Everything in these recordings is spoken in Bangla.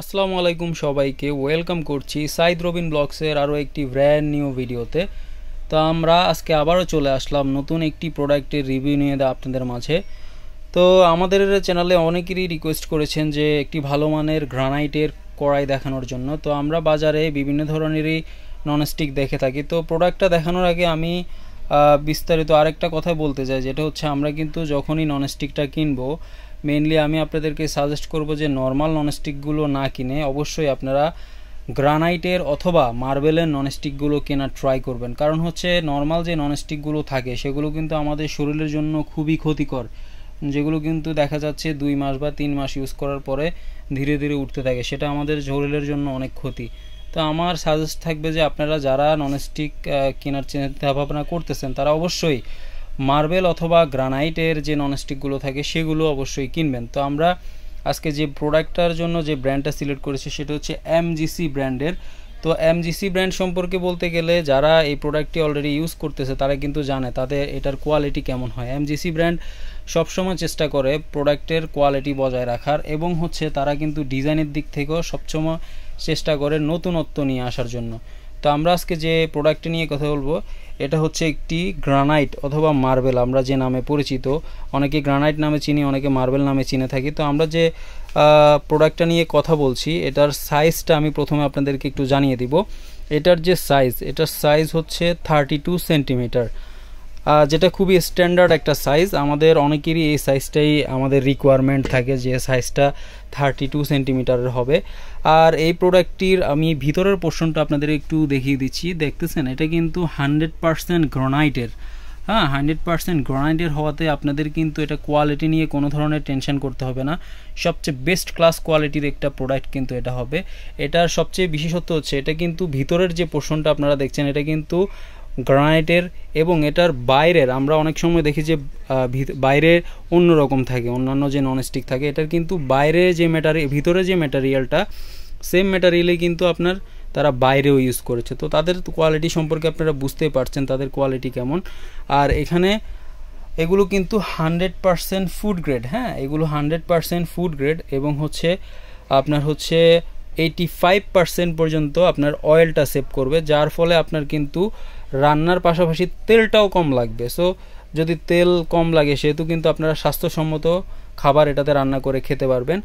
আসসালামু আলাইকুম সবাইকে ওয়েলকাম করছি সাইদ রবিন ব্লগসের আরও একটি ব্র্যান্ড নিউ ভিডিওতে তো আমরা আজকে আবারও চলে আসলাম নতুন একটি প্রোডাক্টের রিভিউ নিয়ে আপনাদের মাঝে তো আমাদের চ্যানেলে অনেকেরই রিকোয়েস্ট করেছেন যে একটি ভালো মানের গ্রানাইটের কড়াই দেখানোর জন্য তো আমরা বাজারে বিভিন্ন ধরনেরই ননস্টিক দেখে থাকি তো প্রোডাক্টটা দেখানোর আগে আমি বিস্তারিত আরেকটা কথা বলতে চাই যেটা হচ্ছে আমরা কিন্তু যখনই ননস্টিকটা কিনবো মেইনলি আমি আপনাদেরকে সাজেস্ট করব যে নর্মাল ননস্টিকগুলো না কিনে অবশ্যই আপনারা গ্রানাইটের অথবা মার্বেলের ননস্টিকগুলো কেনার ট্রাই করবেন কারণ হচ্ছে নর্মাল যে ননস্টিকগুলো থাকে সেগুলো কিন্তু আমাদের শরীরের জন্য খুবই ক্ষতিকর যেগুলো কিন্তু দেখা যাচ্ছে দুই মাস বা তিন মাস ইউজ করার পরে ধীরে ধীরে উঠতে থাকে সেটা আমাদের শরীরের জন্য অনেক ক্ষতি তো আমার সাজেস্ট থাকবে যে আপনারা যারা ননস্টিক কেনার চিন্তা ভাবনা করতেছেন তারা অবশ্যই মার্বেল অথবা গ্রানাইটের যে ননস্টিকগুলো থাকে সেগুলো অবশ্যই কিনবেন তো আমরা আজকে যে প্রোডাক্টটার জন্য যে ব্র্যান্ডটা সিলেক্ট করেছি সেটা হচ্ছে এমজিসি ব্র্যান্ডের তো এমজিসি ব্র্যান্ড সম্পর্কে বলতে গেলে যারা এই প্রোডাক্টটি অলরেডি ইউজ করতেছে তারা কিন্তু জানে তাদের এটার কোয়ালিটি কেমন হয় এমজিসি ব্র্যান্ড সবসময় চেষ্টা করে প্রোডাক্টের কোয়ালিটি বজায় রাখার এবং হচ্ছে তারা কিন্তু ডিজাইনের দিক থেকেও সবসময় চেষ্টা করে নতুনত্ব নিয়ে আসার জন্য তো আমরা আজকে যে প্রোডাক্টটি নিয়ে কথা বলবো এটা হচ্ছে একটি গ্রানাইট অথবা মার্বেল আমরা যে নামে পরিচিত অনেকে গ্রানাইট নামে চিনি অনেকে মার্বেল নামে চিনে থাকি তো আমরা যে প্রোডাক্টটা নিয়ে কথা বলছি এটার সাইজটা আমি প্রথমে আপনাদেরকে একটু জানিয়ে দিব এটার যে সাইজ এটার সাইজ হচ্ছে থার্টি টু সেন্টিমিটার যেটা খুবই স্ট্যান্ডার্ড একটা সাইজ আমাদের অনেকেরই এই সাইজটাই আমাদের রিকোয়ারমেন্ট থাকে যে সাইজটা থার্টি টু সেন্টিমিটারের হবে আর এই প্রোডাক্টটির আমি ভিতরের পোর্শনটা আপনাদের একটু দেখিয়ে দিচ্ছি দেখতেছেন এটা কিন্তু হানড্রেড পারসেন্ট গ্রনাইটের হ্যাঁ হান্ড্রেড পার্সেন্ট গ্রনাইটের হওয়াতে আপনাদের কিন্তু এটা কোয়ালিটি নিয়ে কোনো ধরনের টেনশন করতে হবে না সবচেয়ে বেস্ট ক্লাস কোয়ালিটির একটা প্রোডাক্ট কিন্তু এটা হবে এটার সবচেয়ে বিশেষত্ব হচ্ছে এটা কিন্তু ভিতরের যে পোর্শনটা আপনারা দেখছেন এটা কিন্তু গ্রানাইটের এবং এটার বাইরের আমরা অনেক সময় দেখি যে বাইরে অন্য রকম থাকে অন্যান্য যে ননস্টিক থাকে এটার কিন্তু বাইরে যে ম্যাটারি ভিতরে যে ম্যাটারিয়ালটা সেম ম্যাটারিয়ালে কিন্তু আপনার তারা বাইরেও ইউজ করেছে তো তাদের কোয়ালিটি সম্পর্কে আপনারা বুঝতেই পারছেন তাদের কোয়ালিটি কেমন আর এখানে এগুলো কিন্তু হান্ড্রেড পারসেন্ট ফুড গ্রেড হ্যাঁ এগুলো হান্ড্রেড পারসেন্ট ফুড গ্রেড এবং হচ্ছে আপনার হচ্ছে এইটি ফাইভ পার্সেন্ট পর্যন্ত আপনার অয়েলটা সেভ করবে যার ফলে আপনার কিন্তু রান্নার পাশাপাশি তেলটাও কম লাগবে সো যদি তেল কম লাগে সেহেতু কিন্তু আপনারা স্বাস্থ্যসম্মত খাবার এটাতে রান্না করে খেতে পারবেন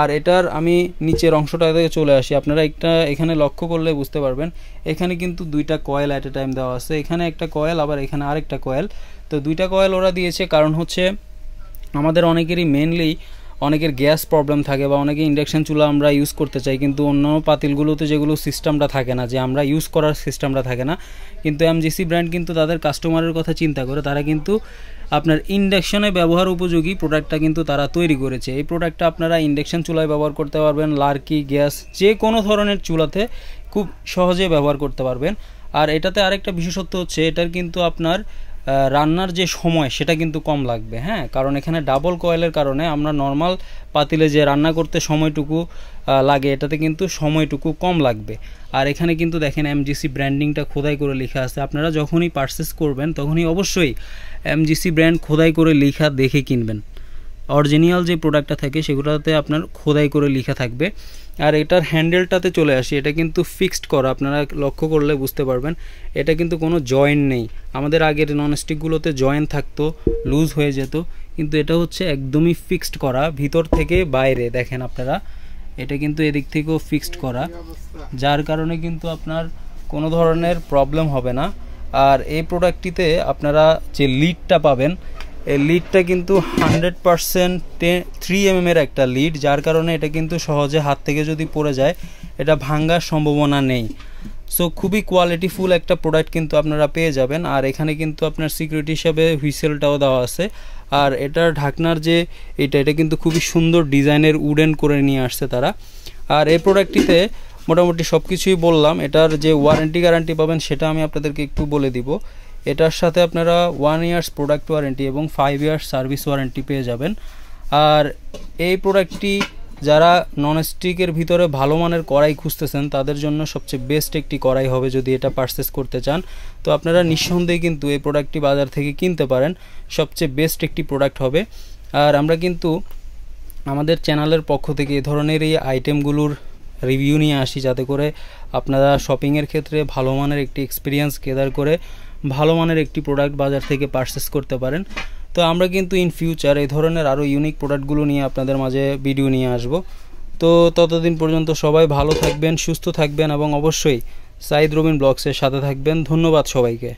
আর এটার আমি নিচের অংশটা থেকে চলে আসি আপনারা একটা এখানে লক্ষ্য করলে বুঝতে পারবেন এখানে কিন্তু দুইটা কয়েল অ্যাট এ টাইম দেওয়া আছে এখানে একটা কয়েল আবার এখানে আরেকটা কয়েল তো দুইটা কয়েল ওরা দিয়েছে কারণ হচ্ছে আমাদের অনেকেরই মেনলি অনেকের গ্যাস প্রবলেম থাকে বা অনেকে ইন্ডাকশান চুলা আমরা ইউজ করতে চাই কিন্তু অন্য পাতিলগুলোতে যেগুলো সিস্টেমটা থাকে না যে আমরা ইউজ করার সিস্টেমটা থাকে না কিন্তু এমজিসি ব্র্যান্ড কিন্তু তাদের কাস্টমারের কথা চিন্তা করে তারা কিন্তু আপনার ইন্ডাকশনে ব্যবহার উপযোগী প্রোডাক্টটা কিন্তু তারা তৈরি করেছে এই প্রোডাক্টটা আপনারা ইন্ডাকশান চুলায় ব্যবহার করতে পারবেন লার্কি গ্যাস যে কোনো ধরনের চুলাতে খুব সহজে ব্যবহার করতে পারবেন আর এটাতে আরেকটা বিশেষত্ব হচ্ছে এটার কিন্তু আপনার রান্নার যে সময় সেটা কিন্তু কম লাগবে হ্যাঁ কারণ এখানে ডাবল কয়েলের কারণে আমরা নর্মাল পাতিলে যে রান্না করতে সময়টুকু লাগে এটাতে কিন্তু সময়টুকু কম লাগবে আর এখানে কিন্তু দেখেন এমজিসি ব্র্যান্ডিংটা খোদাই করে লেখা আছে আপনারা যখনই পারচেস করবেন তখনই অবশ্যই এমজিসি ব্র্যান্ড খোদাই করে লেখা দেখে কিনবেন অরিজিনাল যে প্রোডাক্টটা থাকে সেগুলোতে আপনার খোদাই করে লেখা থাকবে আর এটার হ্যান্ডেলটাতে চলে আসি এটা কিন্তু ফিক্সড করা আপনারা লক্ষ্য করলে বুঝতে পারবেন এটা কিন্তু কোনো জয়েন নেই আমাদের আগের ননস্টিকগুলোতে জয়েন থাকতো লুজ হয়ে যেত কিন্তু এটা হচ্ছে একদমই ফিক্সড করা ভিতর থেকে বাইরে দেখেন আপনারা এটা কিন্তু এদিক থেকেও ফিক্সড করা যার কারণে কিন্তু আপনার কোনো ধরনের প্রবলেম হবে না আর এই প্রোডাক্টটিতে আপনারা যে লিডটা পাবেন এই লিডটা কিন্তু হান্ড্রেড পারসেন্ট থ্রি এম এর একটা লিড যার কারণে এটা কিন্তু সহজে হাত থেকে যদি পড়ে যায় এটা ভাঙ্গার সম্ভাবনা নেই সো খুবই কোয়ালিটিফুল একটা প্রোডাক্ট কিন্তু আপনারা পেয়ে যাবেন আর এখানে কিন্তু আপনার সিকিউরিটি হিসাবে হুইসেলটাও দেওয়া আছে আর এটার ঢাকনার যে এটা এটা কিন্তু খুবই সুন্দর ডিজাইনের উডেন করে নিয়ে আসছে তারা আর এই প্রোডাক্টটিতে মোটামুটি সব কিছুই বললাম এটার যে ওয়ারেন্টি গ্যারান্টি পাবেন সেটা আমি আপনাদেরকে একটু বলে দিব এটার সাথে আপনারা ওয়ান ইয়ার্স প্রোডাক্ট ওয়ারেন্টি এবং ফাইভ ইয়ার্স সার্ভিস ওয়ারেন্টি পেয়ে যাবেন আর এই প্রোডাক্টটি যারা ননস্টিকের ভিতরে ভালো মানের কড়াই খুঁজতেছেন তাদের জন্য সবচেয়ে বেস্ট একটি কড়াই হবে যদি এটা পারচেস করতে চান তো আপনারা নিঃসন্দেহে কিন্তু এই প্রোডাক্টটি বাজার থেকে কিনতে পারেন সবচেয়ে বেস্ট একটি প্রোডাক্ট হবে আর আমরা কিন্তু আমাদের চ্যানেলের পক্ষ থেকে এ ধরনের এই আইটেমগুলোর রিভিউ নিয়ে আসি যাতে করে আপনারা শপিংয়ের ক্ষেত্রে ভালো মানের একটি এক্সপিরিয়েন্স কেদার করে ভালো মানের একটি প্রোডাক্ট বাজার থেকে পারচেস করতে পারেন তো আমরা কিন্তু ইন ফিউচার এই ধরনের আরও ইউনিক প্রোডাক্টগুলো নিয়ে আপনাদের মাঝে ভিডিও নিয়ে আসব তো ততদিন পর্যন্ত সবাই ভালো থাকবেন সুস্থ থাকবেন এবং অবশ্যই সাইদ রবিন ব্লগসের সাথে থাকবেন ধন্যবাদ সবাইকে